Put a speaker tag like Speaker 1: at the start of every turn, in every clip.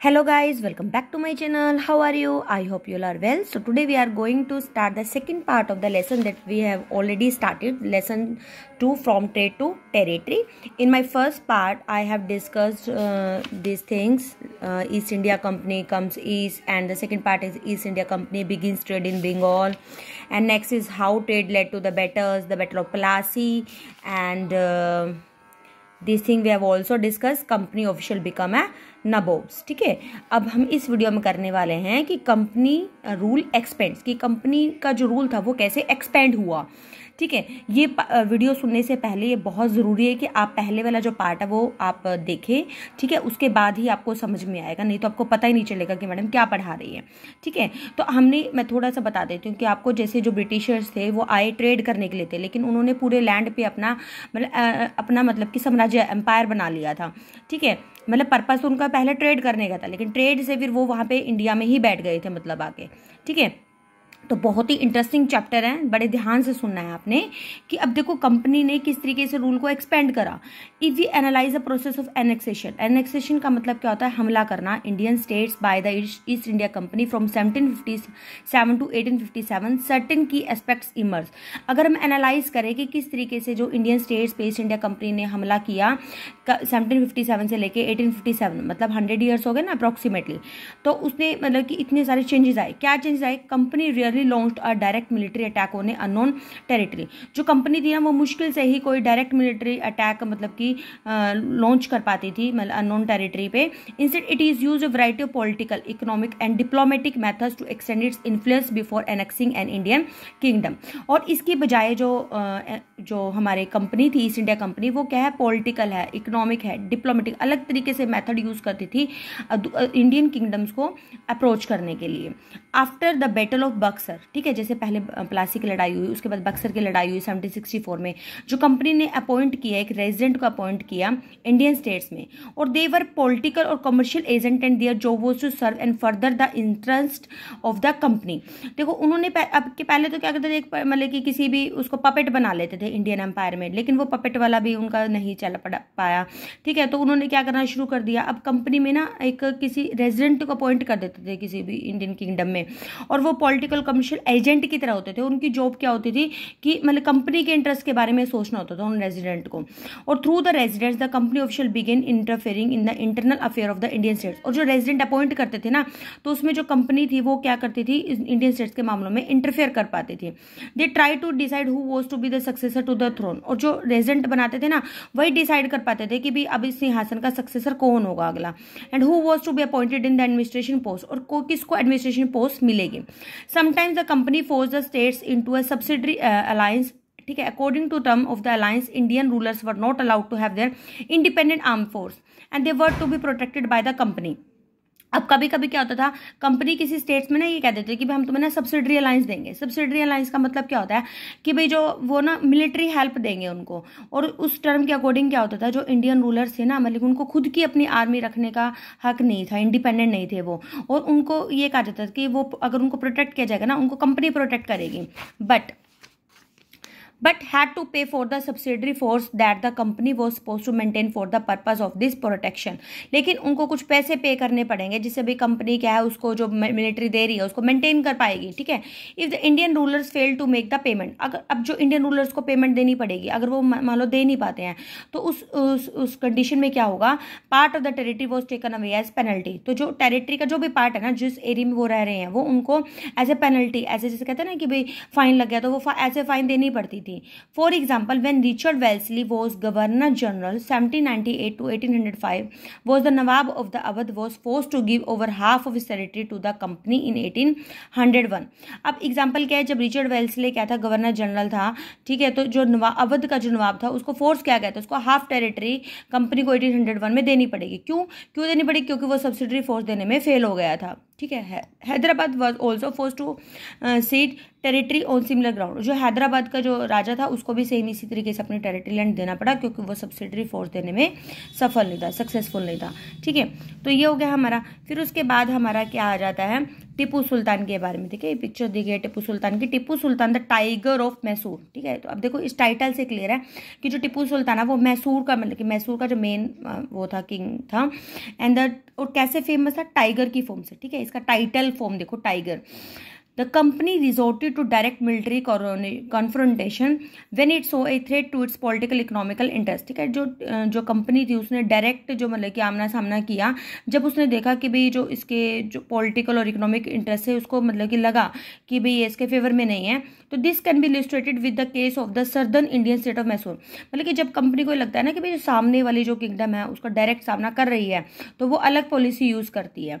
Speaker 1: hello guys welcome back to my channel how are you i hope you all are well so today we are going to start the second part of the lesson that we have already started lesson 2 from trade to territory in my first part i have discussed uh, these things uh, east india company comes east and the second part is east india company begins trade in bengal and next is how trade led to the battles the battle of plassey and uh, this thing we have also discussed company official become a नबोब्स ठीक है अब हम इस video में करने वाले हैं कि कंपनी रूल एक्सपेंड कि कंपनी का जो रूल था वो कैसे एक्सपेंड हुआ ठीक है ये वीडियो सुनने से पहले ये बहुत ज़रूरी है कि आप पहले वाला जो पार्ट है वो आप देखें ठीक है उसके बाद ही आपको समझ में आएगा नहीं तो आपको पता ही नहीं चलेगा कि मैडम क्या पढ़ा रही है ठीक है तो हमने मैं थोड़ा सा बता देती हूँ कि आपको जैसे जो ब्रिटिशर्स थे वो आए ट्रेड करने के लिए थे लेकिन उन्होंने पूरे लैंड पर अपना मतलब अपना मतलब कि साम्राज्य एम्पायर बना लिया था ठीक है मतलब पर्पज़ तो उनका पहले ट्रेड करने का था लेकिन ट्रेड से फिर वो वहाँ पे इंडिया में ही बैठ गए थे मतलब आके ठीक है तो बहुत ही इंटरेस्टिंग चैप्टर है बड़े ध्यान से सुनना है आपने कि अब देखो कंपनी ने किस तरीके से रूल को एक्सपेंड करा if we analyse the process of annexation annexation का मतलब क्या होता है हमला करना Indian states by the East India Company from seventeen fifty seven to eighteen fifty seven certain की एस्पेक्ट्स इमर्स अगर हम एनालाइज करें कि किस तरीके से जो इंडियन स्टेट्स पे ईस्ट इंडिया कंपनी ने हमला किया सेवनटीन फिफ्टी सेवन से लेकर एटीन फिफ्टी सेवन मतलब हंड्रेड ईयर्स हो गए ना अप्रॉक्सीमेटली तो उसने मतलब कि इतने सारे चेंजेस आए क्या चेंजेस आए company really recently launch a direct military attack on a unknown territory जो कंपनी थी ना वो मुश्किल से ही कोई डायरेक्ट मिलिट्री अटैक मतलब कि लॉन्च कर पाती थी मतलब अनोन टेरिटरी पे instead it is use a variety of political economic and diplomatic methods to extend its influence before annexing an Indian kingdom और इसकी बजाय जो जो हमारे कंपनी थी ईस्ट इंडिया कंपनी वो क्या है पॉलिटिकल है इकोनॉमिक है डिप्लोमेटिक अलग तरीके से मैथड यूज़ करती थी इंडियन किंगडम्स को अप्रोच करने के लिए आफ्टर द बैटल ऑफ बक्स बक्सर ठीक है जैसे पहले प्लासी की लड़ाई हुई उसके बाद बक्सर की लड़ाई हुई सेवनटीन सिक्सटी फोर में जो कंपनी ने अपॉइंट किया एक रेजिडेंट को अपॉइंट किया इंडियन स्टेट्स में और देवर पॉलिटिकल और कमर्शियल एजेंट एंड दियर जो वो to serve and further the interest of the company देखो उन्होंने अब के पहले तो क्या करते थे मतलब कि किसी भी उसको पपेट बना लेते थे इंडियन एम्पायर में लेकिन वो पपेट वाला भी उनका नहीं चल पाया ठीक है तो उन्होंने क्या करना शुरू कर दिया अब कंपनी में ना एक किसी रेजिडेंट को अपॉइंट कर देते थे किसी भी इंडियन किंगडम में और वो पॉलिटिकल कम कमर्शियल एजेंट की तरह होते थे उनकी जॉब क्या होती थी कि मतलब कंपनी के इंटरेस्ट के बारे में सोचना होता था उन रेजिडेंट को और through the residents the company official began interfering in the internal affair of the Indian states और जो रेजिडेंट अपॉइंट करते थे ना तो उसमें जो कंपनी थी वो क्या करती थी इंडियन स्टेट्स के मामलों में इंटरफेयर कर पाती थी they try to decide who was to be the successor to the throne और जो रेजिडेंट बनाते थे ना वही डिसाइड कर पाते थे कि भाई अब इस सिंहासन का सक्सेसर कौन होगा अगला and who was to be appointed in the administration post और को किसको एडमिनिस्ट्रेशन पोस्ट मिलेगी sometime the company forced the states into a subsidiary uh, alliance okay according to terms of the alliance indian rulers were not allowed to have their independent armed force and they were to be protected by the company अब कभी कभी क्या होता था company किसी states में ना ये कह देते कि भाई हम तुम्हें ना सब्सिडरी अलायंस देंगे सब्सिडरी अलायंस का मतलब क्या होता है कि भाई जो वो ना मिलिट्री हेल्प देंगे उनको और उस टर्म के अकॉर्डिंग क्या होता था जो इंडियन रूलर्स थे ना मतलब उनको खुद की अपनी आर्मी रखने का हक नहीं था इंडिपेंडेंट नहीं थे वो और उनको ये कहा जाता था कि वो अगर उनको प्रोटेक्ट किया जाएगा ना उनको कंपनी प्रोटेक्ट करेगी but but had to pay for the subsidiary force that the company was suppose to maintain for the purpose of this protection लेकिन उनको कुछ पैसे पे करने पड़ेंगे जिससे भी कंपनी क्या है उसको जो मिलिट्री दे रही है उसको मेंटेन कर पाएगी ठीक है if the Indian rulers fail to make the payment अगर अब जो इंडियन रूलर्स को पेमेंट देनी पड़ेगी अगर वो मान लो दे नहीं पाते हैं तो उस उस उस कंडीशन में क्या होगा part of the territory was taken away as penalty तो जो टेरिटरी का जो भी पार्ट है ना जिस एरिया में वो रह रहे हैं वो उनको एज ए पेनल्टी ऐसे जैसे कहते हैं ना कि भाई फाइन लग गया तो वो ऐसे फाइन देनी पड़ती थी थी for example when Richard Wellesley was governor general seventeen ninety eight to eighteen hundred five was the nawab of the Awadh was force to give over half of his territory to the company in eighteen hundred one अब एग्जाम्पल क्या है जब Richard Wellesley क्या था governor general था ठीक है तो जो अवध का जो नवाब था उसको फोर्स किया गया था उसको हाफ टेरिटरी कंपनी को एटीन हंड्रेड वन में देनी पड़ेगी क्यों क्यों देनी पड़ेगी क्योंकि वो सब्सिडरी फोर्स देने में फेल हो गया था ठीक है Hyderabad was also force to cede territory on similar ground जो हैदराबाद का जो राजा था उसको भी सेम इसी तरीके से अपनी टेरिटरी लैंड देना पड़ा क्योंकि वो सब्सिडरी फोर्स देने में सफल नहीं था सक्सेसफुल नहीं था ठीक है तो ये हो गया हमारा फिर उसके बाद हमारा क्या आ जाता है टिपू सुल्तान के बारे में ठीक है ये पिक्चर दी गई है टिपू सुल्तान की Tipu Sultan the tiger of Mysore ठीक है तो अब देखो इस टाइटल से क्लियर है कि जो टिपू सुल्तान है वो मैसूर का मतलब कि मैसूर का जो मेन वो था किंग था एंड द और कैसे फेमस था टाइगर की फॉर्म से ठीक है इसका टाइटल फॉर्म देखो tiger the company resorted to direct military confrontation when its ओ a threat to its political economical interest ठीक है जो जो कंपनी थी उसने डायरेक्ट जो मतलब कि आमना सामना किया जब उसने देखा कि भाई जो इसके जो पॉलिटिकल और इकोनॉमिक इंटरेस्ट है उसको मतलब कि लगा कि भाई ये इसके फेवर में नहीं है तो this can be illustrated with the case of the southern Indian state of Mysore मतलब कि जब कंपनी को लगता है ना कि भाई सामने वाली जो किंगडम है उसका डायरेक्ट सामना कर रही है तो वो अलग पॉलिसी यूज़ करती है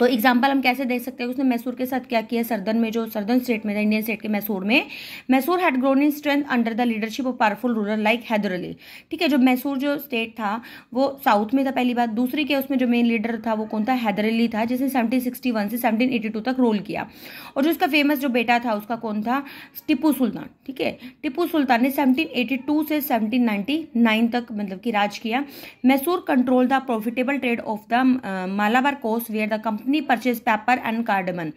Speaker 1: तो एग्जाम्पल हम कैसे देख सकते हैं उसने मैसूर के साथ क्या किया सर्दन में जो सर्दन स्टेट में था इंडियन स्टेट के मैसूर में Mysore had grown in strength under the leadership of powerful rulers like Haidar Ali ठीक है जो मैसूर जो स्टेट था वो साउथ में था पहली बात दूसरी के उसमें जो मेन लीडर था वो कौन था हैदर अली था जिसने सेवनटीन से सेवनटीन तक रोल किया और जो उसका फेमस जो बेटा था उसका कौन था टिपू सुल्तान ठीक है टिपू सुल्तान ने सेवनटीन से सेवनटीन तक मतलब कि राज किया Mysore control the profitable trade of the Malabar coast where the company company purchased pepper and cardamom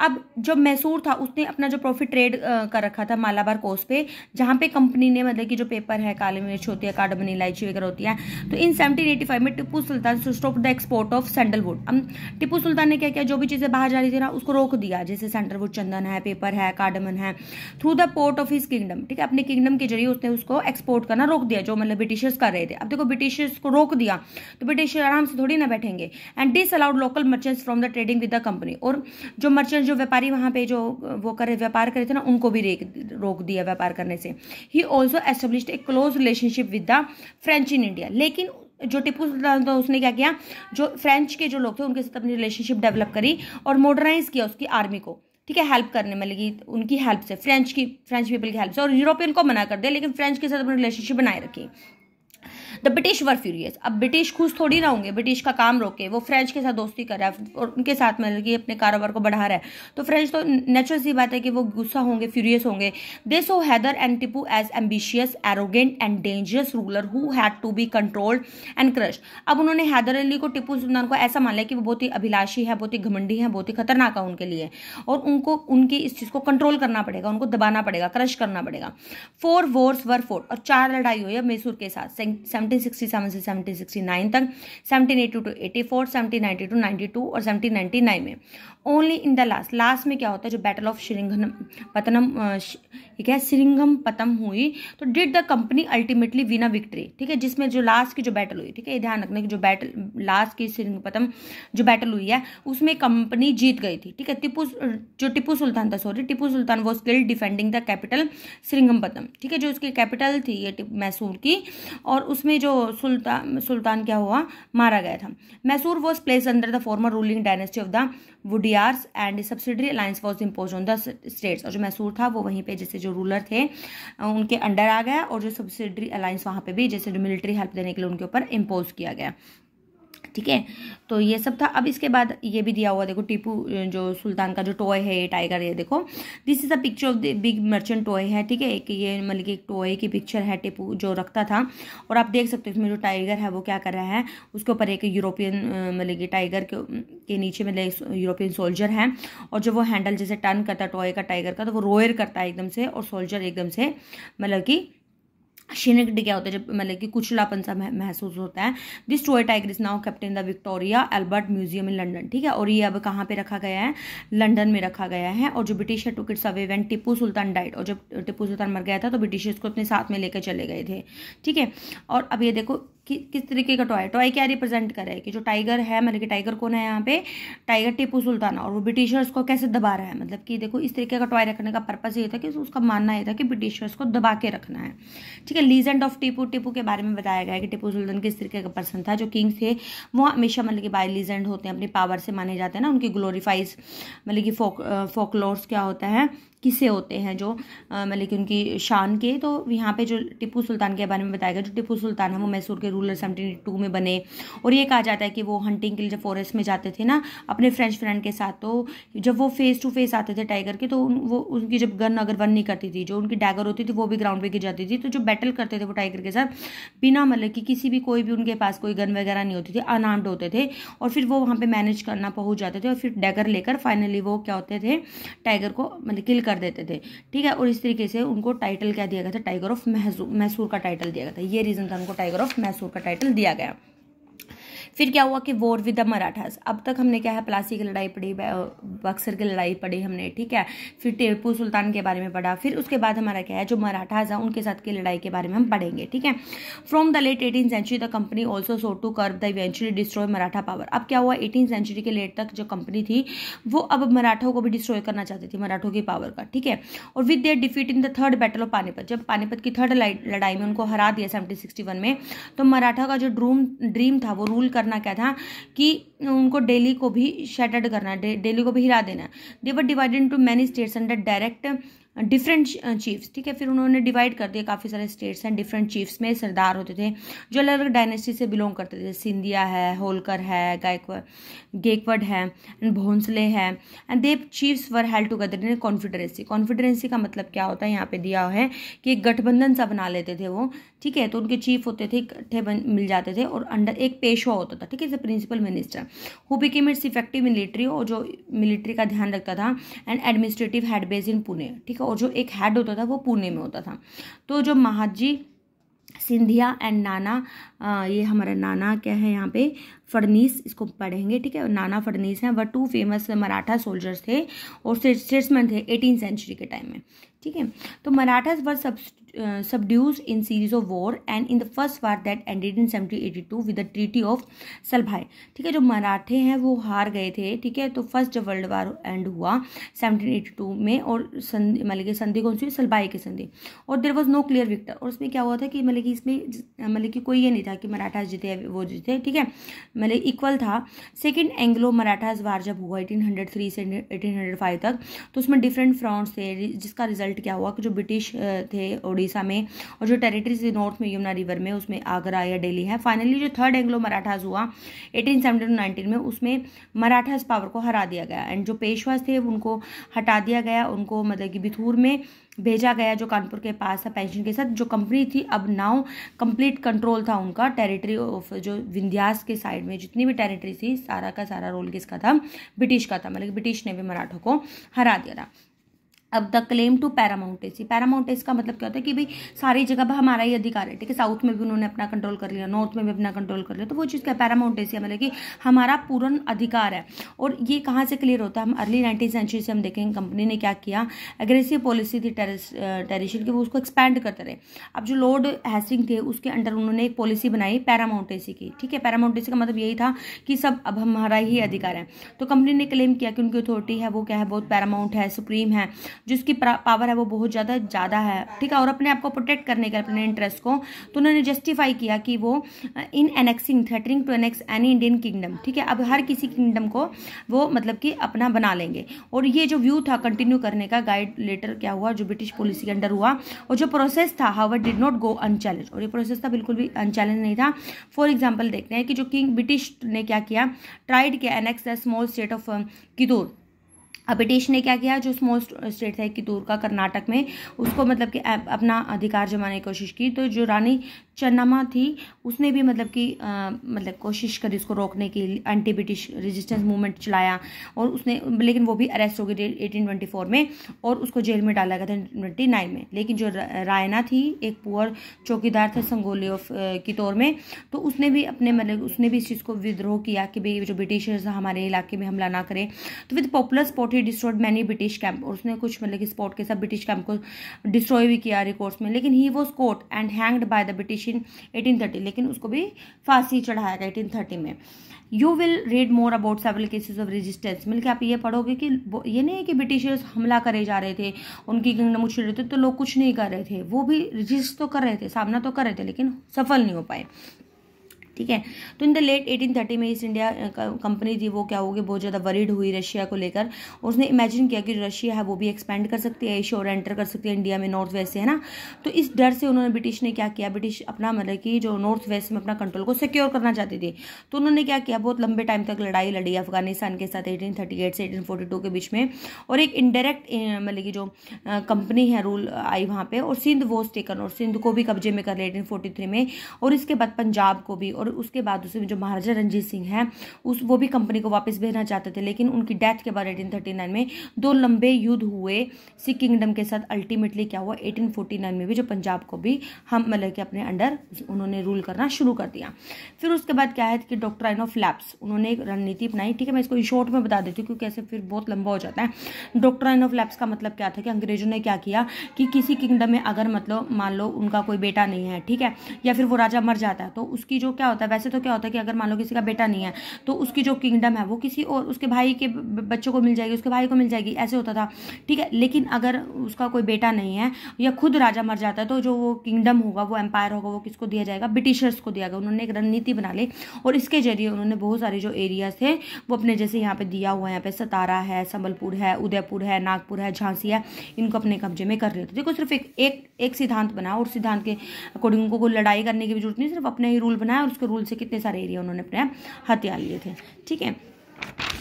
Speaker 1: अब जो मैसूर था उसने अपना जो प्रॉफिट ट्रेड कर रखा था मालाबार कोस पे जहाँ पे कंपनी ने मतलब कि जो पेपर है काली मिर्च होती है कार्डमन इलायची वगैरह होती है तो इन सेवनटीन एटी फाइव में Tipu Sultan stop the export of sandalwood अब टिप्पू सुल्तान ने क्या किया जो भी चीज़ें बाहर जा रही थी ना उसको रोक दिया जैसे सेंडलवुड चंदन है पेपर है कार्डमन है through the port of his kingdom ठीक है अपने किंगडम के जरिए उसने उसको एक्सपोर्ट करना रोक दिया जो मतलब ब्रिटिशर्स कर रहे थे अब देखो ब्रिटिशर्स को रोक दिया तो ब्रिटिशर आराम से थोड़ी ना बैठेंगे and disallowed local merchants from the trading with the company और जो मर्चेंट दरअसल जो व्यापारी वहाँ पे जो वो कर रहे व्यापार कर रहे थे ना उनको भी रोक दिया व्यापार करने से ही also establish a close relationship with the French in India लेकिन जो टिपू सुल्तान था उसने क्या किया जो फ्रेंच के जो लोग थे उनके साथ अपनी रिलेशनशिप डेवलप करी और मॉडर्नाइज किया उसकी आर्मी को ठीक है हेल्प करने में लगी उनकी हेल्प से फ्रेंच की फ्रेंच पीपल की हेल्प से और यूरोपियन को मना कर दिया लेकिन फ्रेंच के साथ अपनी रिलेशनशिप बनाए रखी द ब्रिटिश वर फ्यूरियस अब ब्रिटिश खुश थोड़ी ना होंगे ब्रिटिश का काम रोके वो फ्रेंच के साथ दोस्ती कर रहा है और उनके साथ मतलब कि अपने कारोबार को बढ़ा रहा है तो फ्रेंच तो नेचुरल सी बात है कि वो गुस्सा होंगे फ्यूरियस होंगे they saw Haidar and Tipu as ambitious arrogant and dangerous ruler who had to be controlled and crush अब उन्होंने हैदर अली को टिपू सुल्तान को ऐसा मान लिया कि वो बहुत ही अभिलाषी है बहुत ही घमंडी है बहुत ही खतरनाक है उनके लिए और उनको उनकी इस चीज़ को कंट्रोल करना पड़ेगा उनको दबाना पड़ेगा क्रश करना पड़ेगा फोर वॉर्स वर फोर और चार लड़ाई हुई है मैसूर के साथ 1767 से 1769 तक 1782 टू 84, 1790 टू 92 और 1799 में only in the last last में क्या होता है जो बैटल ऑफ श्रीरंगन पतनम ठीक है श्रीरंगम पतम हुई तो did the company ultimately win a victory ठीक है जिसमें जो लास्ट की जो बैटल हुई ठीक है ध्यान रखना कि जो बैटल लास्ट की श्रीरंगपतम जो बैटल हुई है उसमें कंपनी जीत गई थी ठीक है टिपू जो टिपू सुल्तान था सॉरी टिपू सुल्तान वो स्किल डिफेंडिंग द कैपिटल श्रीरंगम ठीक है जो उसकी कैपिटल थी ये मैसूर की और उसमें इसमें जो सुल्तान सुल्तान क्या हुआ मारा गया था Mysore was place under the former ruling dynasty of the Wodeyars and subsidiary alliance was impose on the states और जो मैसूर था वो वहीं पे जैसे जो रूलर थे उनके अंडर आ गया और जो सब्सिडरी अलायंस वहाँ पे भी जैसे जो मिलिट्री हेल्प देने के लिए उनके ऊपर इम्पोज किया गया ठीक है तो ये सब था अब इसके बाद ये भी दिया हुआ देखो टीपू जो सुल्तान का जो टॉय है ये टाइगर ये देखो this is a picture of the big merchant toy है ठीक है एक ये मतलब कि एक टॉय की पिक्चर है टीपू जो रखता था और आप देख सकते हो इसमें जो टाइगर है वो क्या कर रहा है उसके ऊपर एक यूरोपियन मतलब कि टाइगर के नीचे मतलब यूरोपियन सोल्जर है और जब वो हैंडल जैसे टर्न करता है टॉय का टाइगर का तो वो रोयर करता है एकदम से और सोल्जर एकदम से मतलब कि शिनिक्ड क्या होता है जब मतलब कि कुचलापन सा महसूस होता है this toy tiger is now kept in in the Victoria Albert museum in London ठीक है और ये अब कहाँ पे रखा गया है लंदन में रखा गया है और जो ब्रिटिश है to kits away when Tipu Sultan died और जब टिप्पू सुल्तान मर गया था तो ब्रिटिश को अपने साथ में लेकर चले गए थे ठीक है और अब ये देखो कि, किस तरीके का टॉय टॉय क्या रिप्रेजेंट है कि जो टाइगर है मतलब कि टाइगर कौन है यहाँ पे टाइगर टिपू सुल्तान और वो ब्रिटिशर्स को कैसे दबा रहा है मतलब कि देखो इस तरीके का टॉय रखने का पर्पज़ ये था कि उसका मानना ये था कि ब्रिटिशर्स को दबा के रखना है ठीक है लीजेंड ऑफ टीपू टिपू के बारे में बताया गया है कि टीपू सुल्तान किस तरीके का पर्सन था जो किंग्स थे वो हमेशा मतलब कि बाय लीजेंड होते हैं अपनी पावर से माने जाते हैं ना उनकी ग्लोरीफाइज मतलब कि फोक फोकलोर्स क्या होता है किसे होते हैं जो मतलब कि उनकी शान के तो यहाँ पे जो टिपू सुल्तान के बारे में बताया गया जो टिपू सुल्तान है वो मैसूर के रूलर सेवनटीन टू में बने और ये कहा जाता है कि वो हंटिंग के लिए जब फॉरेस्ट में जाते थे ना अपने फ्रेंच फ्रेंड के साथ तो जब वो फेस टू फेस आते थे टाइगर के तो वो उनकी जब गन अगर वन नहीं करती थी जो उनकी डैगर होती थी वो भी ग्राउंड पर गिर जाती थी तो जो बैटल करते थे वो टाइगर के साथ बिना मतलब कि किसी भी कोई भी उनके पास कोई गन वगैरह नहीं होती थी अनार्म्ड होते थे और फिर वो वहाँ पर मैनेज करना पहुँच जाते थे और फिर डैगर लेकर फाइनली वो क्या होते थे टाइगर को मतलब किल कर कर देते थे ठीक है और इस तरीके से उनको टाइटल क्या दिया गया था टाइगर ऑफ मैसूर का टाइटल दिया गया था ये रीज़न था उनको टाइगर ऑफ मैसूर का टाइटल दिया गया फिर क्या हुआ कि वॉर विद द मराठास अब तक हमने क्या है प्लासी की लड़ाई पढ़ी बक्सर की लड़ाई पढ़ी हमने ठीक है फिर टेपू सुल्तान के बारे में पढ़ा फिर उसके बाद हमारा क्या है जो मराठास है उनके साथ की लड़ाई के बारे में हम पढ़ेंगे ठीक है from the late eighteen century the company also sought to curb the destroy Maratha power अब क्या हुआ एटीन सेंचुरी के लेट तक जो कंपनी थी वो अब मराठों को भी डिस्ट्रॉय करना चाहती थी मराठों की पावर का ठीक है और with their defeat in the third battle of Panipat जब पानीपत की थर्ड लड़ाई में उनको हरा दिया सेवनटीन सिक्सटी वन में तो मराठा का जो ड्रूम ड्रीम था वो रूल कर करना क्या था कि उनको डेली को भी शटर्ड करना डेली को भी हिला देना they were divided to many states under direct different chiefs ठीक है फिर उन्होंने डिवाइड कर दिया काफ़ी सारे स्टेट्स हैं डिफरेंट चीफ्स में सरदार होते थे जो अलग अलग डायनेस्टी से बिलोंग करते थे सिंधिया है होलकर है गायकवाड़ गेकवर्ड है एंड भोंसले है and the chiefs were held together in confederacy confederacy का मतलब क्या होता है यहाँ पे दिया है कि एक गठबंधन सा बना लेते थे वो ठीक है तो उनके चीफ होते थे इकट्ठे मिल जाते थे और अंडर एक पेशवा होता था ठीक है principal minister who became its effective military और जो मिलिट्री का ध्यान रखता था and administrative head base in Pune ठीक है और जो एक हेड होता था वो पुणे में होता था तो जो महाजी सिंधिया एंड नाना आ, ये हमारा नाना क्या है यहाँ पे फडनीस इसको पढ़ेंगे ठीक है नाना फडनीस हैं वह टू फेमस मराठा सोल्जर्स थे और स्टेट्समैन थे एटीन सेंचुरी के टाइम में ठीक है तो मराठा वर सब in series of war and in the first war that ended in seventeen eighty two with the treaty of Salbai ठीक है जो मराठे हैं वो हार गए थे ठीक है तो फर्स्ट जब वर्ल्ड वार एंड हुआ सेवनटीन एटी टू में और संधि मतलब कि संधि कौन सी सलभाई की संधि और there was no clear victor और उसमें क्या हुआ था कि मतलब कि इसमें मतलब कि कोई ये नहीं था कि मराठाज जीते वो जीते ठीक है मतलब इक्वल था सेकेंड एंग्लो मराठाज वार जब हुआ एटीन हंड्रेड थ्री से एटीन हंड्रेड फाइव तक तो उसमें डिफरेंट फ्रॉन्ट्स थे जिसका रिजल्ट क्या हुआ कि जो ब्रिटिश uh, थे और उड़ीसा में और जो टेरिटरीज नॉर्थ में यमुना रिवर में उसमें आगरा या डेली है फाइनली जो थर्ड एंग्लो मराठाज हुआ एटीन सेवेंटी नाइनटीन में उसमें मराठाज पावर को हरा दिया गया एंड जो पेशवास थे उनको हटा दिया गया उनको मतलब कि बिथूर में भेजा गया जो कानपुर के पास था पेंशन के साथ जो कंपनी थी अब नाउ कंप्लीट कंट्रोल था उनका टेरिटरी ऑफ जो विंध्यास के साइड में जितनी भी टेरिटरी थी सारा का सारा रोल किसका था ब्रिटिश का था मतलब ब्रिटिश ने भी मराठों को हरा दिया था अब the claim to paramountcy paramountcy का मतलब क्या होता है कि भाई सारी जगह पर हमारा ही अधिकार है ठीक है साउथ में भी उन्होंने अपना कंट्रोल कर लिया नॉर्थ में भी अपना कंट्रोल कर लिया तो वो चीज़ क्या है मतलब कि हमारा पूर्ण अधिकार है और ये कहाँ से क्लियर होता है हम अर्ली नाइनटीन सेंचुरी से हम देखेंगे कंपनी ने क्या किया एग्रेसिव पॉलिसी थी टेरिशन की वो उसको एक्सपैंड करते रहे अब जो लॉर्ड हैसिंग थे उसके अंडर उन्होंने एक पॉलिसी बनाई पैरामाउंटेसी की ठीक है पैरामाउंटेसी का मतलब यही था कि सब अब हमारा ही अधिकार है तो कंपनी ने क्लेम किया कि उनकी अथॉरिटी है वो क्या है बहुत पैरामाउंट है सुप्रीम है जिसकी पावर है वो बहुत ज़्यादा ज़्यादा है ठीक है और अपने आप को प्रोटेक्ट करने का अपने इंटरेस्ट को तो उन्होंने जस्टिफाई किया कि वो in annexing threatening to annex any Indian kingdom ठीक है अब हर किसी किंगडम को वो मतलब कि अपना बना लेंगे और ये जो व्यू था कंटिन्यू करने का गाइड लेटर क्या हुआ जो ब्रिटिश पॉलिसी के अंडर हुआ और जो प्रोसेस था however did not go unchallenged और ये प्रोसेस था बिल्कुल भी अनचैलेंज नहीं था फॉर एग्जाम्पल देखते हैं कि जो किंग ब्रिटिश ने क्या किया ट्राइड किया annex the small state of Kittur अपिटेश ने क्या किया जो स्मॉल स्टेट है कितूर का कर्नाटक में उसको मतलब कि अपना अधिकार जमाने की कोशिश की तो जो रानी चन्नामा थी उसने भी मतलब कि मतलब कोशिश करी उसको रोकने की एंटी ब्रिटिश रेजिस्टेंस मूवमेंट चलाया और उसने लेकिन वो भी अरेस्ट हो गई एटीन ट्वेंटी फोर में और उसको जेल में डाला गया था ट्वेंटी नाइन में लेकिन जो रायना थी एक पुअर चौकीदार था संगोली ऑफ की तौर में तो उसने भी अपने मतलब उसने भी इस चीज़ को विद्रोह किया कि भाई जो ब्रिटिशर्स हमारे इलाके में हमला ना करें तो with popular support he destroyed many British camp और उसने कुछ मतलब कि स्पॉट के साथ ब्रिटिश कैंप को डिस्ट्रॉय भी किया रिकॉर्ड्स में लेकिन he was caught and hanged by the British एडिशन 1830 लेकिन उसको भी फांसी चढ़ाया गया 1830 में you will read more about several cases of resistance मिलकर आप ये पढ़ोगे कि ये नहीं है कि ब्रिटिशर्स हमला करे जा रहे थे उनकी गंगना उछल रहे थे तो लोग कुछ नहीं कर रहे थे वो भी रजिस्ट तो कर रहे थे सामना तो कर रहे थे लेकिन सफल नहीं हो पाए ठीक है तो इन द लेट 1830 में ईस्ट इंडिया कंपनी थी वो क्या होगी बहुत ज़्यादा वरीड हुई रशिया को लेकर उसने इमेजिन किया कि रशिया है वो भी एक्सपेंड कर सकती है एशिया और एंटर कर सकती है इंडिया में नॉर्थ वेस्ट से है ना तो इस डर से उन्होंने ब्रिटिश ने क्या किया ब्रिटिश अपना मतलब कि जो नॉर्थ वेस्ट में अपना कंट्रोल को सिक्योर करना चाहती थी तो उन्होंने क्या किया बहुत लंबे टाइम तक लड़ाई लड़ी अफगानिस्तान के साथ एटीन से एटीन के बीच में और एक इनडायरेक्ट मतलब कि जो कंपनी है रूल आई वहाँ पर और सिंध वॉज टेकन और सिंध को भी कब्जे में कर लिया एटीन में और इसके बाद पंजाब को भी और उसके बाद उसे जो महाराजा रंजीत सिंह हैं उस वो भी कंपनी को वापस भेजना चाहते थे लेकिन उनकी डेथ के बाद 1839 में दो लंबे युद्ध हुए सिख किंगडम के साथ अल्टीमेटली क्या हुआ 1849 में भी जो पंजाब को भी हम मतलब कि अपने अंडर उन्होंने रूल करना शुरू कर दिया फिर उसके बाद क्या है कि डॉक्टर आइन ऑफ लैप्स उन्होंने एक रणनीति अपनाई ठीक है मैं इसको शॉर्ट में बता देती हूँ क्योंकि ऐसे फिर बहुत लंबा हो जाता है डॉक्टर आइन ऑफ लैप्स का मतलब क्या था कि अंग्रेजों ने क्या किया कि किसी किंगडम में अगर मतलब मान लो उनका कोई बेटा नहीं है ठीक है या फिर वो राजा मर जाता है तो उसकी जो क्या होता है वैसे तो क्या होता है कि अगर मान लो किसी का बेटा नहीं है तो उसकी जो किंगडम है वो किसी और उसके भाई के बच्चों को मिल जाएगी उसके भाई को मिल जाएगी ऐसे होता था ठीक है लेकिन अगर उसका कोई बेटा नहीं है या खुद राजा मर जाता है तो जो वो किंगडम होगा वो एम्पायर होगा वो किसको दिया जाएगा ब्रिटिशर्स को दिया गया उन्होंने एक रणनीति बना ली और इसके जरिए उन्होंने बहुत सारे जो एरियाज थे वो अपने जैसे यहाँ पे दिया हुआ है यहाँ पर सतारा है संबलपुर है उदयपुर है नागपुर है झांसी है इनको अपने कब्जे में कर रहे थे देखो सिर्फ एक एक, सिद्धांत बना और सिद्धांत के अकॉर्डिंग उनको लड़ाई करने की भी जरूरत नहीं सिर्फ अपने ही रूल बनाया और उसके के रूल से कितने सारे एरिया उन्होंने अपने हथियार लिए थे ठीक है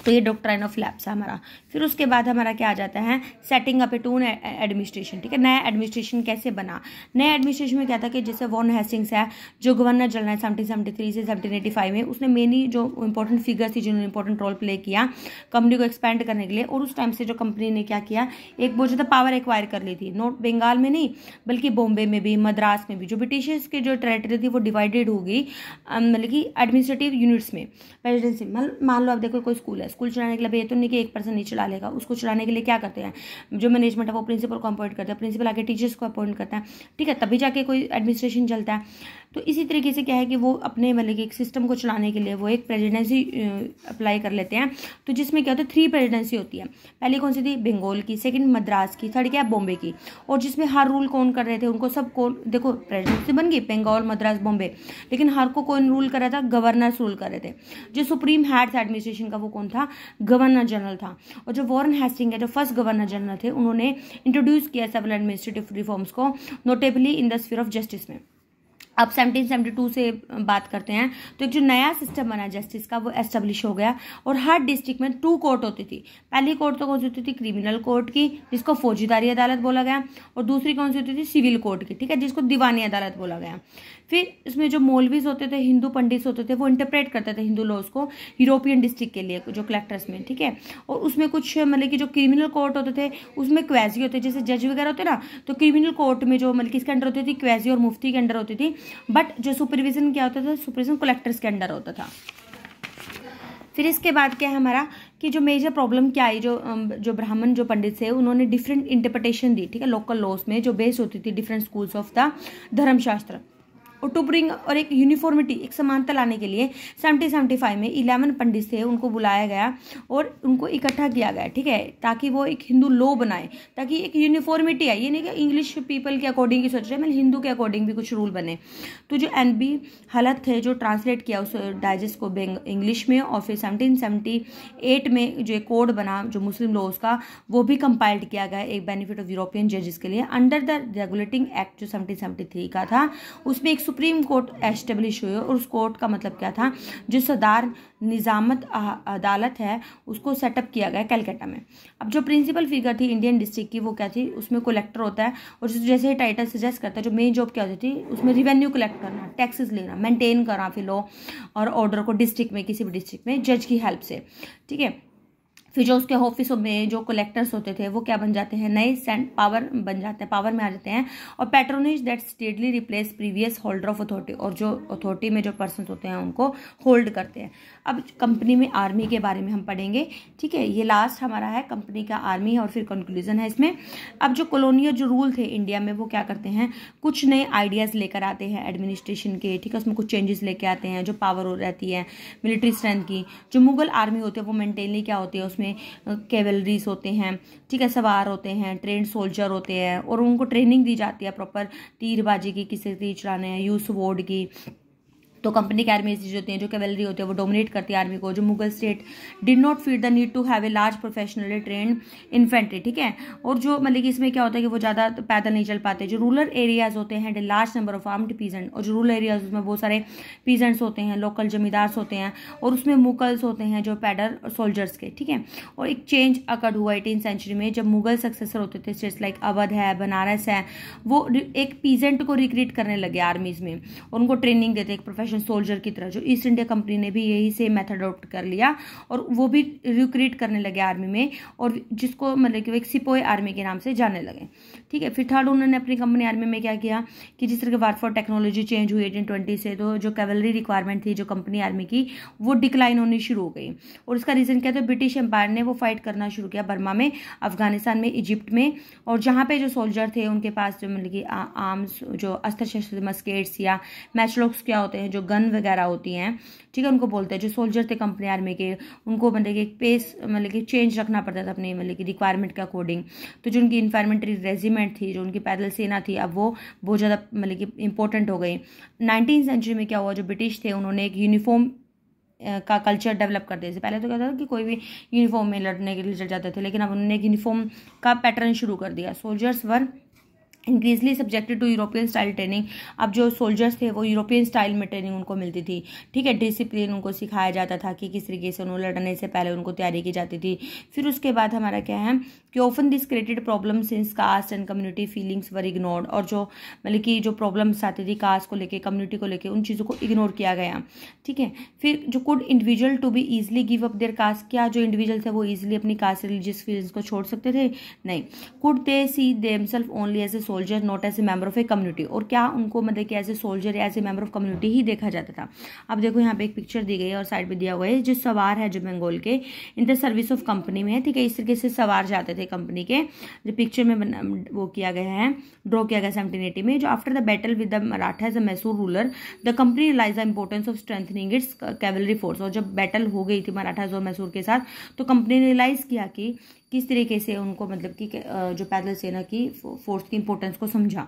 Speaker 1: तो ये डॉक्ट्राइन ऑफ लैब्स है हमारा फिर उसके बाद हमारा क्या आ जाता है सेटिंग अप ए टून एडमिनिस्ट्रेशन ठीक है नया एडमिनिस्ट्रेशन कैसे बना नया एडमिनिस्ट्रेशन में क्या था कि जैसे वॉन हैसिंग्स है जो गवर्नर जनरल है सेवनटीन सेवेंटी थ्री से सेवनटीन एटी फाइव में उसने मेनी जो इंपॉर्टेंट फिगर्स थी जिन्होंने इंपॉर्टेंट रोल प्ले किया कंपनी को एक्सपेंड करने के लिए और उस टाइम से जो कंपनी ने क्या किया एक बहुत ज्यादा पावर एक्वायर कर ली थी नॉर्थ बंगाल में नहीं बल्कि बॉम्बे में भी मद्रास में भी जो ब्रिटिशर्स की जो टेरेटरी थी वो डिवाइडेड हो गई मतलब कि एडमिनिस्ट्रेटिव यूनिट्स में प्रेजिडेंसी मतलब मान लो आप देखो कोई स्कूल है स्कूल चलाने के लिए ये तो नहीं कि एक पर्सन नहीं चला लेगा उसको चलाने के लिए क्या करते हैं जो मैनेजमेंट है वो प्रिंसिपल को अपॉइंट करते हैं प्रिंसिपल आके टीचर्स को अपॉइंट करता है ठीक है तभी जाके कोई एडमिनिस्ट्रेशन चलता है तो इसी तरीके से क्या है कि वो अपने मतलब कि एक सिस्टम को चलाने के लिए वो एक प्रेजिडेंसी अप्लाई कर लेते हैं तो जिसमें क्या होता है थ्री प्रेजिडेंसी होती है पहली कौन सी थी बंगाल की सेकेंड मद्रास की थर्ड क्या है बॉम्बे की और जिसमें हर रूल कौन कर रहे थे उनको सब कौन देखो प्रेजिडेंसी बन गई बंगाल मद्रास बॉम्बे लेकिन हर को कौन रूल कर रहा था गवर्नर्स रूल कर रहे थे जो सुप्रीम हेड था एडमिनिस्ट्रेशन का वो कौन था गवर्नर जनरल था और जो वॉरन हेस्टिंग है जो फर्स्ट गवर्नर जनरल थे उन्होंने इंट्रोड्यूस किया सेवल एडमिनिस्ट्रेटिव रिफॉर्म्स को notably in the sphere of justice में अब 1772 से बात करते हैं तो एक जो नया सिस्टम बना जस्टिस का वो एस्टेब्लिश हो गया और हर डिस्ट्रिक्ट में टू कोर्ट होती थी पहली कोर्ट तो कौन सी होती थी क्रिमिनल कोर्ट की जिसको फौजीदारी अदालत बोला गया और दूसरी कौन सी होती थी सिविल कोर्ट की ठीक है जिसको दीवानी अदालत बोला गया फिर इसमें जो मौलवीज होते थे हिंदू पंडित होते थे वो इंटरप्रेट करते थे हिंदू लॉज को यूरोपियन डिस्ट्रिक्ट के लिए जो कलेक्टर्स में ठीक है और उसमें कुछ मतलब कि जो क्रिमिनल कोर्ट होते थे उसमें क्वैजी होते जैसे जज वगैरह होते ना तो क्रिमिनल कोर्ट में जो मतलब किसके इसके अंडर होती थी क्वैजी और मुफ्ती के अंडर होती थी बट जो सुपरविजन क्या होता था सुपरविजन कलेक्टर्स के अंडर होता था फिर इसके बाद क्या है हमारा कि जो मेजर प्रॉब्लम क्या आई जो जो ब्राह्मण जो पंडित थे उन्होंने डिफरेंट इंटरप्रटेशन दी ठीक है लोकल लॉस में जो बेस्ड होती थी different schools of the Dharmashastra to और एक यूनिफॉर्मिटी एक समानता लाने के लिए सेवनटीन सेवेंटी फाइव में इलेवन पंडित थे उनको बुलाया गया और उनको इकट्ठा किया गया ठीक है ताकि वो एक हिंदू लॉ बनाए ताकि एक यूनिफॉर्मिटी आए ये नहीं कि इंग्लिश पीपल के अकॉर्डिंग ही सोच रहे मतलब हिंदू के अकॉर्डिंग भी कुछ रूल बने तो जो एन बी हलत थे जो ट्रांसलेट किया उस डाइजेस्ट को इंग्लिश में और फिर सेवनटीन सेवनटी एट में जो एक कोड बना जो मुस्लिम लॉ उसका वो भी कंपाइल्ड किया गया एक बेनिफिट ऑफ यूरोपियन जजेस के लिए अंडर द रेगुलेटिंग एक्ट जो सेवनटीन सेवनटी थ्री का था उसमें एक सुप्रीम कोर्ट एस्टेब्लिश हुई और उस कोर्ट का मतलब क्या था जो सदार निज़ामत अदालत है उसको सेटअप किया गया कलकत्ता में अब जो प्रिंसिपल फिगर थी इंडियन डिस्ट्रिक्ट की वो क्या थी उसमें कलेक्टर होता है और जैसे ही टाइटल सजेस्ट करता है जो मेन जॉब क्या होती थी उसमें रिवेन्यू कलेक्ट करना टैक्सेस लेना मेंटेन करना फिर लो और ऑर्डर को डिस्ट्रिक्ट में किसी भी डिस्ट्रिक्ट में जज की हेल्प से ठीक है फिर जो उसके ऑफिसों में जो कलेक्टर्स होते थे वो क्या बन जाते हैं नए सेंट पावर बन जाते हैं पावर में आ जाते हैं और patronage that steadily replace previous holder of authority और जो अथॉरिटी में जो पर्सन होते हैं उनको होल्ड करते हैं अब कंपनी में आर्मी के बारे में हम पढ़ेंगे ठीक है ये लास्ट हमारा है कंपनी का आर्मी है और फिर कंक्लूजन है इसमें अब जो कॉलोनियल जो रूल थे इंडिया में वो क्या करते हैं कुछ नए आइडियाज़ लेकर आते हैं एडमिनिस्ट्रेशन के ठीक है उसमें कुछ चेंजेस लेके आते हैं जो पावर हो रहती है मिलिट्री स्ट्रेंथ की जो मुगल आर्मी होते हैं वो मेंटेनली क्या होती है उसमें कैवलरीज होते हैं ठीक है सवार होते हैं ट्रेन सोल्जर होते हैं और उनको ट्रेनिंग दी जाती है प्रॉपर तीरबाजी की किसी तीर चलाने यूस वोड की तो कंपनी की आर्मीज होती हैं जो कैलरी होती है वो डोमिनेट करती है आर्मी को जो Mughal state did not feed the need to have a large professionally train infantry ठीक है और जो मतलब कि इसमें क्या होता है कि वो ज़्यादा तो पैदल नहीं चल पाते जो रूरल एरियाज होते हैं large number of armed peasant और जो रूरल एरियाज उसमें बहुत सारे पीजेंट्स होते हैं लोकल जमींदार्स होते हैं और उसमें मुगल्स होते हैं जो पैडल सोल्जर्स के ठीक है और एक चेंज अकड हुआ एटीन सेंचुरी में जब मुगल सक्सेसर होते थे स्टेट्स लाइक अवध है बनारस है वो एक पीजेंट को रिक्रीट करने लगे आर्मीज में और उनको ट्रेनिंग देते एक प्रोफेशन ऑपरेशन सोल्जर की तरह जो ईस्ट इंडिया कंपनी ने भी यही सेम मेथड अडोप्ट कर लिया और वो भी रिक्रिएट करने लगे आर्मी में और जिसको मतलब कि वो एक सिपोई आर्मी के नाम से जाने लगे ठीक है फिर थर्ड उन्होंने अपनी कंपनी आर्मी में क्या किया कि जिस तरह के वारफॉर टेक्नोलॉजी चेंज हुई एटीन ट्वेंटी से तो जो कैवलरी रिक्वायरमेंट थी जो कंपनी आर्मी की वो डिक्लाइन होनी शुरू हो गई और उसका रीज़न क्या था ब्रिटिश एम्पायर ने वो फाइट करना शुरू किया बर्मा में अफगानिस्तान में इजिप्ट में और जहाँ पे जो सोल्जर थे उनके पास जो मतलब कि आर्म्स जो अस्त्र शस्त्र मस्केट्स या मैचलॉक्स क्या होते हैं जो गन वगैरह होती हैं ठीक है उनको बोलते हैं जो सोल्जर थे कंपनी आर्मी के उनको मतलब कि पेस मतलब कि चेंज रखना पड़ता था अपनी मतलब कि रिक्वायरमेंट के अकॉर्डिंग तो जो उनकी इन्फॉर्मेंट्री रेजिमेंट रेजिमेंट थी जो उनकी पैदल सेना थी अब वो बहुत ज़्यादा मतलब कि इंपॉर्टेंट हो गई नाइनटीन सेंचुरी में क्या हुआ जो ब्रिटिश थे उन्होंने एक यूनिफॉर्म का कल्चर डेवलप कर दिया पहले तो क्या था कि कोई भी यूनिफॉर्म में लड़ने के लिए चल जाते थे लेकिन अब उन्होंने एक यूनिफॉर्म का पैटर्न शुरू कर दिया soldiers were increasingly subjected to European style training अब जो सोल्जर्स थे वो यूरोपियन स्टाइल में ट्रेनिंग उनको मिलती थी ठीक है डिसिप्लिन उनको सिखाया जाता था कि किस तरीके से उन्होंने लड़ने से पहले उनको तैयारी की जाती थी फिर उसके बाद हमारा क्या है कि often this created problem since caste and community feelings were ignored और जो मतलब कि जो प्रॉब्लम्स आती थी कास्ट को लेके कम्युनिटी को लेके उन चीज़ों को इग्नोर किया गया ठीक है फिर जो could individual to be easily give up their caste क्या जो इंडिविजुअल थे वो ईजिली अपनी कास्ट रिलीजियस फीलिंग्स को छोड़ सकते थे नहीं could they see themselves only as a soldier not as a member of a community और क्या उनको मतलब कि एज ए सोल्जर या as a member of community ही देखा जाता था अब देखो यहाँ पे एक पिक्चर दी गई है और साइड पर दिया हुआ है जो सवार है जो बंगोल के in the service of company में है ठीक है इस तरीके से सवार जाते थे थे कंपनी के जो पिक्चर में बना वो किया गया है ड्रॉ किया गया सेवनटीन एटी में जो after the battle with the Maratha as a Mysore ruler the company realise the importance of strengthening its cavalry force और जब बैटल हो गई थी मराठाज और मैसूर के साथ तो कंपनी ने रिलाइज किया कि किस तरीके से उनको मतलब कि जो पैदल सेना की फोर्स की इंपॉर्टेंस को समझा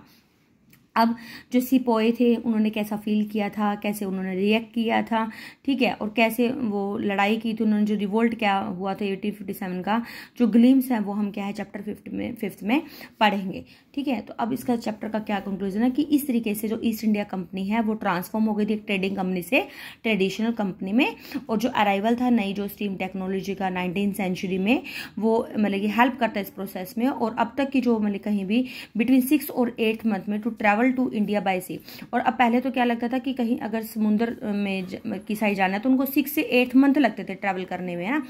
Speaker 1: अब जो सिपोए थे उन्होंने कैसा फील किया था कैसे उन्होंने रिएक्ट किया था ठीक है और कैसे वो लड़ाई की थी उन्होंने जो रिवोल्ट क्या हुआ था एटीन फिफ्टी सेवन का जो ग्लीम्स है वो हम क्या है चैप्टर फिफ्थ में फिफ्थ में पढ़ेंगे ठीक है तो अब इसका चैप्टर का क्या कंक्लूजन है कि इस तरीके से जो ईस्ट इंडिया कंपनी है वो ट्रांसफॉर्म हो गई थी ट्रेडिंग कंपनी से ट्रेडिशनल कंपनी में और जो अराइवल था नई जो स्टीम टेक्नोलॉजी का नाइनटीन सेंचुरी में वो मतलब कि हेल्प करता है इस प्रोसेस में और अब तक की जो मतलब कहीं भी बिटवीन सिक्स और एट्थ मंथ में to travel all to India by sea और अब पहले तो क्या लगता था कि कहीं अगर समुंदर में की साइड जाना तो उनको सिक्स से एट मंथ लगते थे ट्रैवल करने में है ना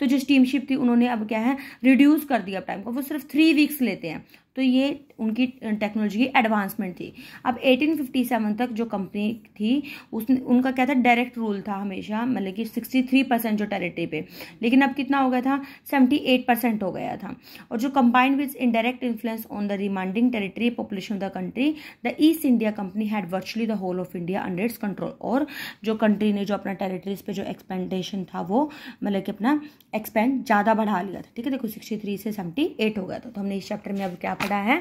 Speaker 1: तो जो स्टीमशिप थी उन्होंने अब क्या है रिड्यूस कर दिया टाइम को वो सिर्फ थ्री वीक्स लेते हैं तो ये उनकी टेक्नोलॉजी की एडवांसमेंट थी अब 1857 तक जो कंपनी थी उसने उनका क्या था डायरेक्ट रूल था हमेशा मतलब कि 63 परसेंट जो टेरिटरी पे लेकिन अब कितना हो गया था 78 परसेंट हो गया था और जो combined with indirect influence on the remaining territory population of the country the East India company had virtually the whole of India under its control और जो कंट्री ने जो अपना टेरिटरीज पर जो एक्सपेंडेशन था वो मतलब कि अपना एक्सपेंड ज़्यादा बढ़ा लिया था ठीक है देखो सिक्सटी से सेवेंटी हो गया था तो हमने इस चैप्टर में अब क्या खड़ा है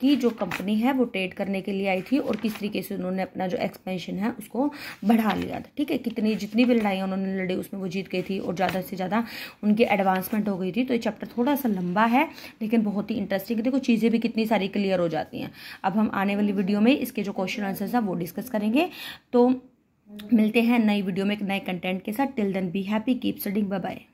Speaker 1: कि जो कंपनी है वो ट्रेड करने के लिए आई थी और किस तरीके से उन्होंने अपना जो एक्सपेंशन है उसको बढ़ा लिया था ठीक है कितनी जितनी भी लड़ाइयाँ उन्होंने लड़ी उसमें वो जीत गई थी और ज़्यादा से ज़्यादा उनकी एडवांसमेंट हो गई थी तो ये चैप्टर थोड़ा सा लंबा है लेकिन बहुत ही इंटरेस्टिंग देखो चीज़ें भी कितनी सारी क्लियर हो जाती हैं अब हम आने वाली वीडियो में इसके जो क्वेश्चन आंसर्स हैं वो डिस्कस करेंगे तो मिलते हैं नई वीडियो में एक नए कंटेंट के साथ till then be happy keep studying bye bye